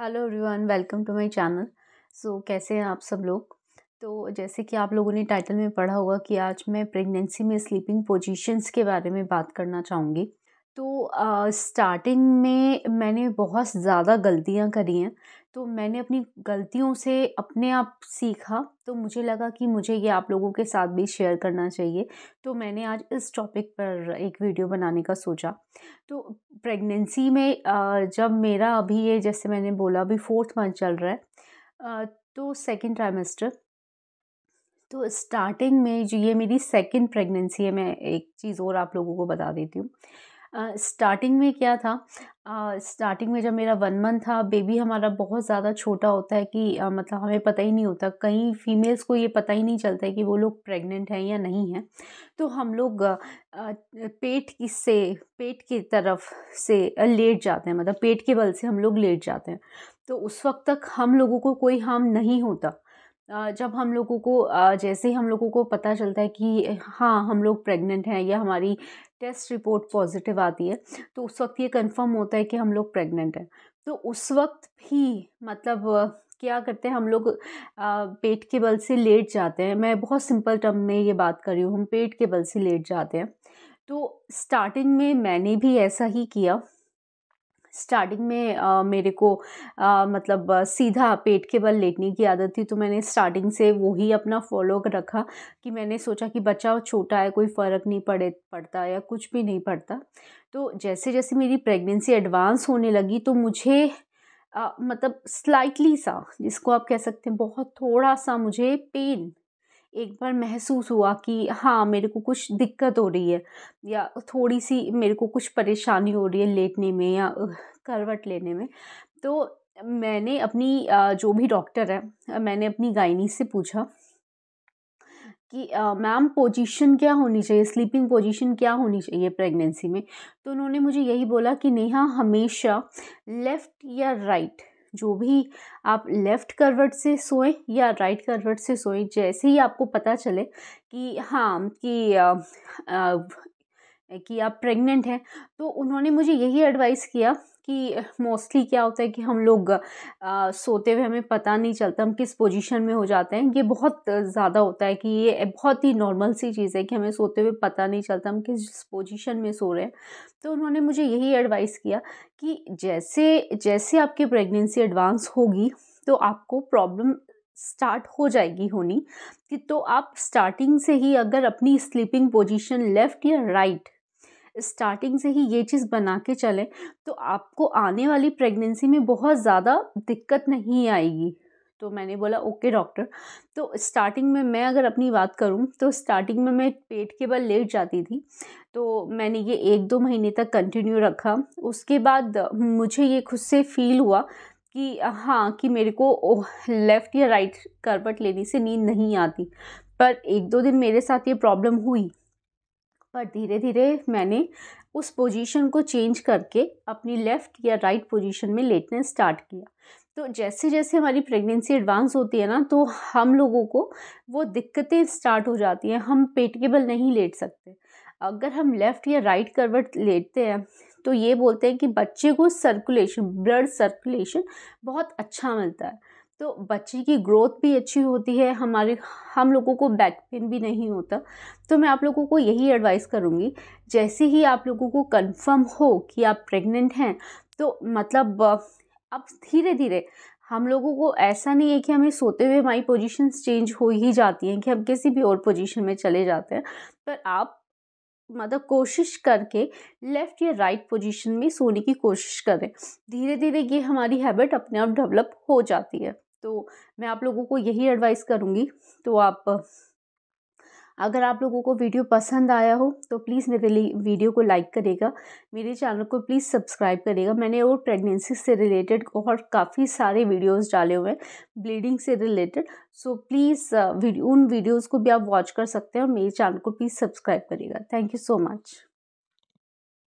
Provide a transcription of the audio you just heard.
hello everyone welcome to my channel so कैसे हैं आप सब लोग तो जैसे कि आप लोगों ने टाइटल में पढ़ा होगा कि आज मैं प्रेगनेंसी में स्लीपिंग पोजीशंस के बारे में बात करना चाहूँगी तो स्टार्टिंग uh, में मैंने बहुत ज़्यादा गलतियाँ करी हैं तो मैंने अपनी गलतियों से अपने आप सीखा तो मुझे लगा कि मुझे ये आप लोगों के साथ भी शेयर करना चाहिए तो मैंने आज इस टॉपिक पर एक वीडियो बनाने का सोचा तो प्रेगनेंसी में जब मेरा अभी ये जैसे मैंने बोला अभी फोर्थ मंथ चल रहा है तो सेकंड ट्राइमेस्टर तो स्टार्टिंग में जो ये मेरी सेकंड प्रेगनेंसी है मैं एक चीज़ और आप लोगों को बता देती हूँ स्टार्टिंग में क्या था स्टार्टिंग में जब मेरा वन मंथ था बेबी हमारा बहुत ज़्यादा छोटा होता है कि मतलब हमें पता ही नहीं होता कई फीमेल्स को ये पता ही नहीं चलता है कि वो लोग प्रेग्नेंट हैं या नहीं हैं तो हम लोग पेट की से पेट की तरफ से लेट जाते हैं मतलब पेट के बल से हम लोग लेट जाते हैं तो उस वक्त तक हम लोगों को कोई हार्म नहीं होता जब हम लोगों को जैसे ही हम लोगों को पता चलता है कि हाँ हम लोग प्रेग्नेंट हैं या हमारी टेस्ट रिपोर्ट पॉजिटिव आती है तो उस वक्त ये कंफर्म होता है कि हम लोग प्रेग्नेंट हैं तो उस वक्त भी मतलब क्या करते हैं हम लोग पेट के बल से लेट जाते हैं मैं बहुत सिंपल टर्म में ये बात कर रही हूँ हम पेट के बल से लेट जाते हैं तो स्टार्टिंग में मैंने भी ऐसा ही किया स्टार्टिंग में आ, मेरे को आ, मतलब सीधा पेट के बल लेटने की आदत थी तो मैंने स्टार्टिंग से वही अपना फॉलो रखा कि मैंने सोचा कि बच्चा छोटा है कोई फ़र्क नहीं पड़े पड़ता या कुछ भी नहीं पड़ता तो जैसे जैसे मेरी प्रेगनेंसी एडवांस होने लगी तो मुझे आ, मतलब स्लाइटली सा जिसको आप कह सकते हैं बहुत थोड़ा सा मुझे पेन एक बार महसूस हुआ कि हाँ मेरे को कुछ दिक्कत हो रही है या थोड़ी सी मेरे को कुछ परेशानी हो रही है लेटने में या करवट लेने में तो मैंने अपनी जो भी डॉक्टर है मैंने अपनी गायनी से पूछा कि मैम पोजीशन क्या होनी चाहिए स्लीपिंग पोजीशन क्या होनी चाहिए प्रेगनेंसी में तो उन्होंने मुझे यही बोला कि नेहा हमेशा लेफ़्ट या राइट जो भी आप लेफ़्ट करवट से सोएं या राइट करवट से सोएं जैसे ही आपको पता चले कि हाँ कि आ, आ, कि आप प्रेग्नेंट हैं तो उन्होंने मुझे यही एडवाइस किया कि मोस्टली क्या होता है कि हम लोग आ, सोते हुए हमें पता नहीं चलता हम किस पोजीशन में हो जाते हैं ये बहुत ज़्यादा होता है कि ये बहुत ही नॉर्मल सी चीज़ है कि हमें सोते हुए पता नहीं चलता हम किस पोजीशन में सो रहे हैं तो उन्होंने मुझे यही एडवाइस किया कि जैसे जैसे आपकी प्रेगनेंसी एडवांस होगी तो आपको प्रॉब्लम स्टार्ट हो जाएगी होनी कि तो आप स्टार्टिंग से ही अगर अपनी स्लीपिंग पोजीशन लेफ़्ट या राइट right, स्टार्टिंग से ही ये चीज़ बना के चलें तो आपको आने वाली प्रेगनेंसी में बहुत ज़्यादा दिक्कत नहीं आएगी तो मैंने बोला ओके डॉक्टर तो स्टार्टिंग में मैं अगर अपनी बात करूँ तो स्टार्टिंग में मैं पेट के बल लेट जाती थी तो मैंने ये एक दो महीने तक कंटिन्यू रखा उसके बाद मुझे ये खुद से फील हुआ कि हाँ कि मेरे को ओ, लेफ़्ट या राइट करपट लेने से नींद नहीं आती पर एक दो दिन मेरे साथ ये प्रॉब्लम हुई पर धीरे धीरे मैंने उस पोजीशन को चेंज करके अपनी लेफ़्ट या राइट पोजीशन में लेटना स्टार्ट किया तो जैसे जैसे हमारी प्रेगनेंसी एडवांस होती है ना तो हम लोगों को वो दिक्कतें स्टार्ट हो जाती हैं हम पेट नहीं लेट सकते अगर हम लेफ़्ट या राइट करवट लेटते हैं तो ये बोलते हैं कि बच्चे को सर्कुलेशन ब्लड सर्कुलेशन बहुत अच्छा मिलता है तो बच्चे की ग्रोथ भी अच्छी होती है हमारे हम लोगों को बैक पेन भी नहीं होता तो मैं आप लोगों को यही एडवाइस करूँगी जैसे ही आप लोगों को कंफर्म हो कि आप प्रेग्नेंट हैं तो मतलब अब धीरे धीरे हम लोगों को ऐसा नहीं है कि हमें सोते हुए हमारी पोजिशन चेंज हो ही जाती हैं कि हम किसी भी और पोजीशन में चले जाते हैं पर आप मतलब कोशिश करके लेफ़्ट या राइट पोजीशन में सोने की कोशिश करें धीरे धीरे ये हमारी हैबिट अपने आप डेवलप हो जाती है तो मैं आप लोगों को यही एडवाइस करूँगी तो आप अगर आप लोगों को वीडियो पसंद आया हो तो प्लीज़ मेरे लिए वीडियो को लाइक करेगा मेरे चैनल को प्लीज़ सब्सक्राइब करेगा मैंने और प्रेगनेंसी से रिलेटेड और काफ़ी सारे वीडियोस डाले हुए हैं ब्लीडिंग से रिलेटेड सो प्लीज़ उन वीडियोस को भी आप वॉच कर सकते हैं और मेरे चैनल को प्लीज़ सब्सक्राइब करेगा थैंक यू सो मच